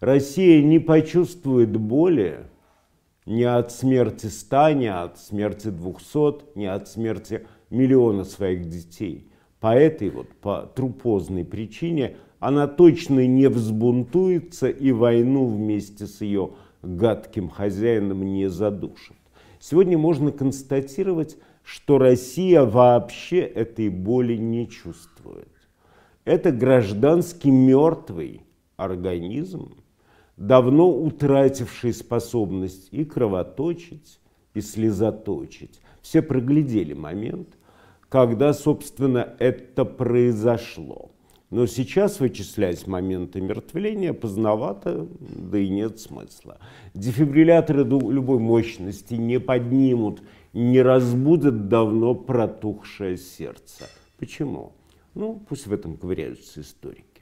Россия не почувствует боли ни от смерти ста, ни от смерти двухсот, ни от смерти миллиона своих детей. По этой вот, по трупозной причине она точно не взбунтуется и войну вместе с ее гадким хозяином не задушит. Сегодня можно констатировать, что Россия вообще этой боли не чувствует. Это гражданский мертвый организм, давно утративший способность и кровоточить, и слезоточить. Все проглядели момент, когда, собственно, это произошло. Но сейчас вычислять моменты мертвления поздновато, да и нет смысла. Дефибрилляторы любой мощности не поднимут, не разбудят давно протухшее сердце. Почему? Ну, пусть в этом ковыряются историки.